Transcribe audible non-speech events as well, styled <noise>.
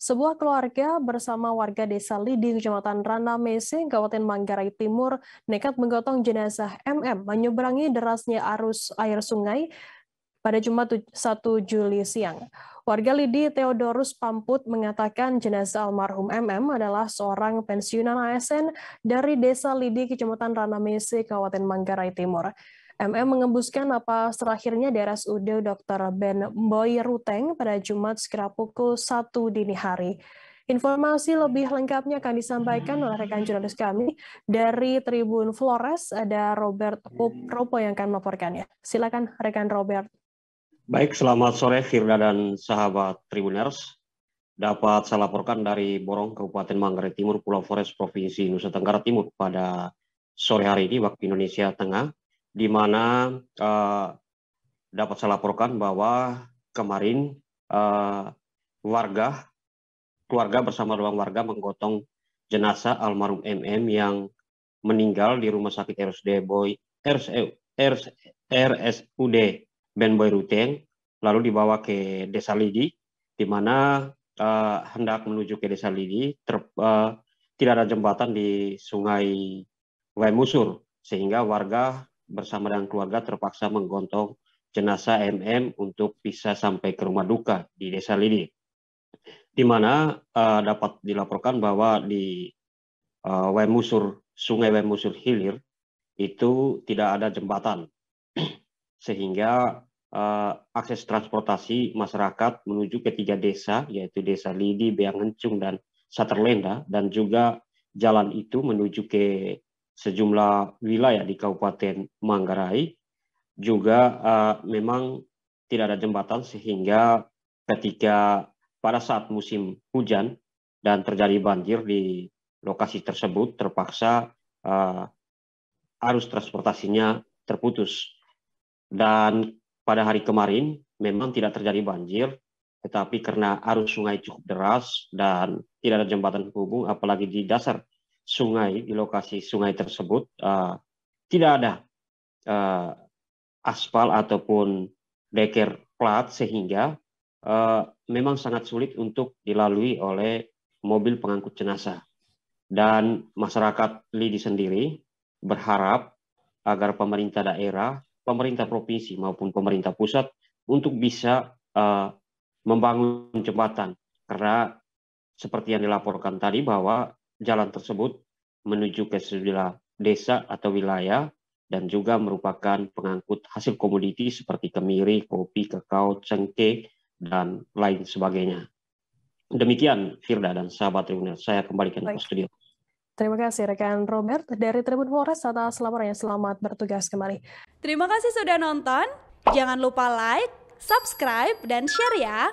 Sebuah keluarga bersama warga desa Lidi, Kecamatan Rana Mese, Kabupaten Manggarai Timur, nekat menggotong jenazah MM menyeberangi derasnya arus air sungai pada Jumat 1 Juli siang. Warga Lidi Theodorus Pamput mengatakan jenazah almarhum MM adalah seorang pensiunan ASN dari Desa Lidi, Kecamatan Rana Mese, Kabupaten Manggarai Timur. MM mengembuskan napas terakhirnya di RSUD Dr. Ben Boy Ruteng pada Jumat sekitar pukul 1 dini hari. Informasi lebih lengkapnya akan disampaikan oleh rekan jurnalis kami dari Tribun Flores, ada Robert Ropo yang akan melaporkannya. Silakan rekan Robert. Baik, selamat sore Firda dan sahabat Tribuners. Dapat saya laporkan dari Borong, Kabupaten Manggarai Timur, Pulau Flores, Provinsi Nusa Tenggara Timur pada sore hari ini waktu Indonesia Tengah di mana uh, dapat saya laporkan bahwa kemarin uh, warga keluarga bersama ruang warga menggotong jenazah almarhum MM yang meninggal di rumah sakit RSUD Boy RSUD Ben Boy Ruteng lalu dibawa ke Desa Lidi di mana uh, hendak menuju ke Desa Lidi ter, uh, tidak ada jembatan di Sungai Wemusur sehingga warga bersama dengan keluarga terpaksa menggontong jenazah MM untuk bisa sampai ke rumah duka di Desa Lidi. Di mana uh, dapat dilaporkan bahwa di uh, eh, Wemusur, Sungai Wemusur Hilir itu tidak ada jembatan. <clears throat> Sehingga uh, akses transportasi masyarakat menuju ke tiga desa, yaitu Desa Lidi, Beangencung, dan Saterlenda, dan juga jalan itu menuju ke sejumlah wilayah di Kabupaten Manggarai juga uh, memang tidak ada jembatan sehingga ketika pada saat musim hujan dan terjadi banjir di lokasi tersebut terpaksa uh, arus transportasinya terputus. Dan pada hari kemarin memang tidak terjadi banjir, tetapi karena arus sungai cukup deras dan tidak ada jembatan penghubung apalagi di dasar sungai di lokasi sungai tersebut uh, tidak ada uh, aspal ataupun deker plat sehingga uh, memang sangat sulit untuk dilalui oleh mobil pengangkut jenazah dan masyarakat Lidi sendiri berharap agar pemerintah daerah, pemerintah provinsi maupun pemerintah pusat untuk bisa uh, membangun jembatan karena seperti yang dilaporkan tadi bahwa jalan tersebut menuju ke sejumlah desa atau wilayah dan juga merupakan pengangkut hasil komoditi seperti kemiri, kopi, kakao, cengkeh, dan lain sebagainya. Demikian Firda dan sahabat Tribuners, saya kembalikan Baik. ke studio. Terima kasih rekan Robert dari Tribun Forest atas laporannya. Selamat bertugas kembali. Terima kasih sudah nonton. Jangan lupa like, subscribe, dan share ya.